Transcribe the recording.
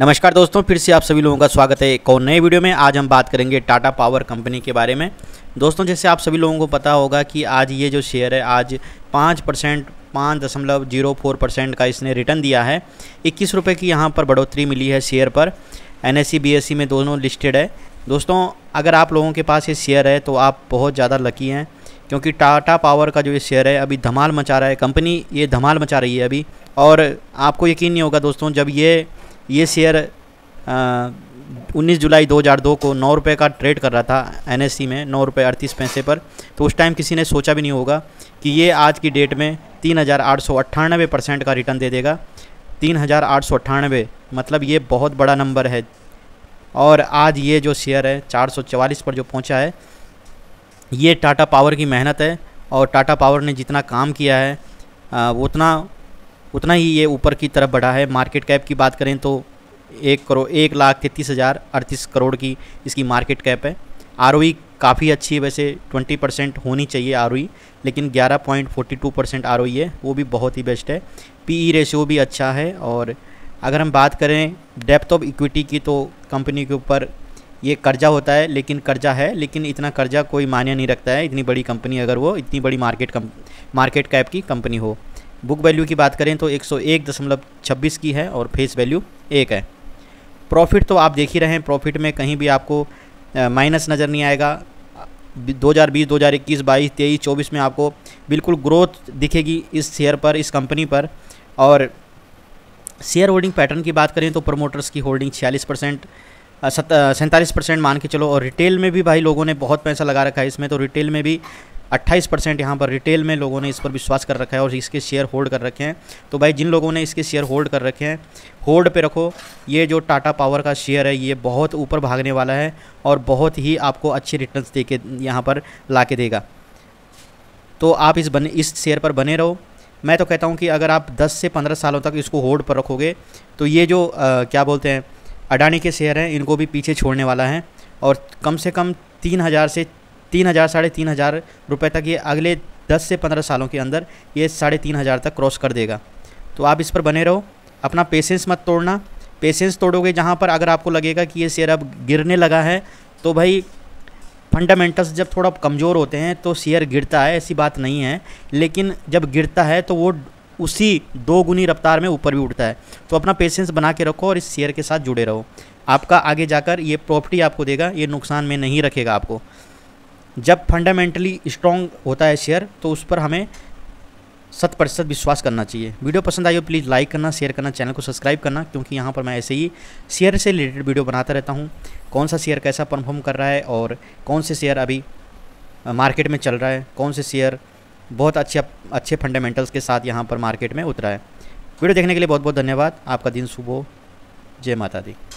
नमस्कार दोस्तों फिर से आप सभी लोगों का स्वागत है एक और नए वीडियो में आज हम बात करेंगे टाटा पावर कंपनी के बारे में दोस्तों जैसे आप सभी लोगों को पता होगा कि आज ये जो शेयर है आज पाँच परसेंट पाँच दशमलव जीरो फोर परसेंट का इसने रिटर्न दिया है इक्कीस रुपये की यहाँ पर बढ़ोतरी मिली है शेयर पर एन एस e, e में दोनों लिस्टेड है दोस्तों अगर आप लोगों के पास ये शेयर है तो आप बहुत ज़्यादा लकी हैं क्योंकि टाटा पावर का जो ये शेयर है अभी धमाल मचा रहा है कंपनी ये धमाल मचा रही है अभी और आपको यकीन नहीं होगा दोस्तों जब ये ये शेयर उन्नीस जुलाई 2002 को नौ रुपये का ट्रेड कर रहा था एन e में नौ रुपये अड़तीस पैसे पर तो उस टाइम किसी ने सोचा भी नहीं होगा कि ये आज की डेट में तीन हज़ार आठ सौ अट्ठानबे परसेंट का रिटर्न दे देगा तीन हज़ार आठ सौ अट्ठानबे मतलब ये बहुत बड़ा नंबर है और आज ये जो शेयर है चार सौ चवालीस पर जो पहुंचा है ये टाटा पावर की मेहनत है और टाटा पावर ने जितना काम किया है उतना उतना ही ये ऊपर की तरफ बढ़ा है मार्केट कैप की बात करें तो एक करोड़ एक लाख तैंतीस हज़ार अड़तीस करोड़ की इसकी मार्केट कैप है आर काफ़ी अच्छी है वैसे ट्वेंटी परसेंट होनी चाहिए आर लेकिन ग्यारह point forty two percent R है वो भी बहुत ही बेस्ट है पी ई रेशियो भी अच्छा है और अगर हम बात करें डेप्थ ऑफ इक्विटी की तो कंपनी के ऊपर ये कर्जा होता है लेकिन कर्जा है लेकिन इतना कर्जा कोई मान्य नहीं रखता है इतनी बड़ी कंपनी अगर वो इतनी बड़ी मार्केट कम मार्केट कैप की कंपनी हो बुक वैल्यू की बात करें तो एक की है और फेस वैल्यू एक है प्रॉफिट तो आप देख ही रहे हैं प्रॉफिट में कहीं भी आपको माइनस नज़र नहीं आएगा 2020, 2021, 22, 23, 24 में आपको बिल्कुल ग्रोथ दिखेगी इस शेयर पर इस कंपनी पर और शेयर होल्डिंग पैटर्न की बात करें तो प्रमोटर्स की होल्डिंग छियालीस परसेंट सैंतालीस परसेंट मान के चलो और रिटेल में भी भाई लोगों ने बहुत पैसा लगा रखा है इसमें तो रिटेल में भी अट्ठाईस परसेंट यहाँ पर रिटेल में लोगों ने इस पर विश्वास कर रखा है और इसके शेयर होल्ड कर रखे हैं तो भाई जिन लोगों ने इसके शेयर होल्ड कर रखे हैं होल्ड पे रखो ये जो टाटा पावर का शेयर है ये बहुत ऊपर भागने वाला है और बहुत ही आपको अच्छे रिटर्न दे के यहाँ पर ला के देगा तो आप इस बने इस शेयर पर बने रहो मैं तो कहता हूँ कि अगर आप दस से पंद्रह सालों तक इसको होल्ड पर रखोगे तो ये जो आ, क्या बोलते हैं अडानी के शेयर हैं इनको भी पीछे छोड़ने वाला है और कम से कम तीन हज़ार से तीन हज़ार साढ़े तीन हज़ार रुपये तक ये अगले दस से पंद्रह सालों के अंदर ये साढ़े तीन हज़ार तक क्रॉस कर देगा तो आप इस पर बने रहो अपना पेशेंस मत तोड़ना पेशेंस तोड़ोगे जहाँ पर अगर आपको लगेगा कि ये शेयर अब गिरने लगा है तो भाई फंडामेंटल्स जब थोड़ा कमज़ोर होते हैं तो शेयर गिरता है ऐसी बात नहीं है लेकिन जब गिरता है तो वो उसी दो गुनी रफ्तार में ऊपर भी उठता है तो अपना पेशेंस बना के रखो और इस शेयर के साथ जुड़े रहो आपका आगे जाकर ये प्रॉपर्टी आपको देगा ये नुकसान में नहीं रखेगा आपको जब फंडामेंटली स्ट्रॉन्ग होता है शेयर तो उस पर हमें शत प्रतिशत विश्वास करना चाहिए वीडियो पसंद आई हो प्लीज़ लाइक करना शेयर करना चैनल को सब्सक्राइब करना क्योंकि यहाँ पर मैं ऐसे ही शेयर से रिलेटेड वीडियो बनाता रहता हूँ कौन सा शेयर कैसा परफॉर्म कर रहा है और कौन से शेयर अभी मार्केट में चल रहा है कौन से शेयर बहुत अच्छे अच्छे फंडामेंटल्स के साथ यहाँ पर मार्केट में उतरा है वीडियो देखने के लिए बहुत बहुत धन्यवाद आपका दिन सुबह जय माता दी